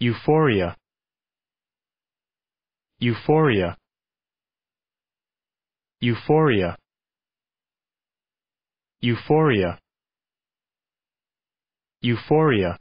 Euphoria. Euphoria. Euphoria. Euphoria. Euphoria.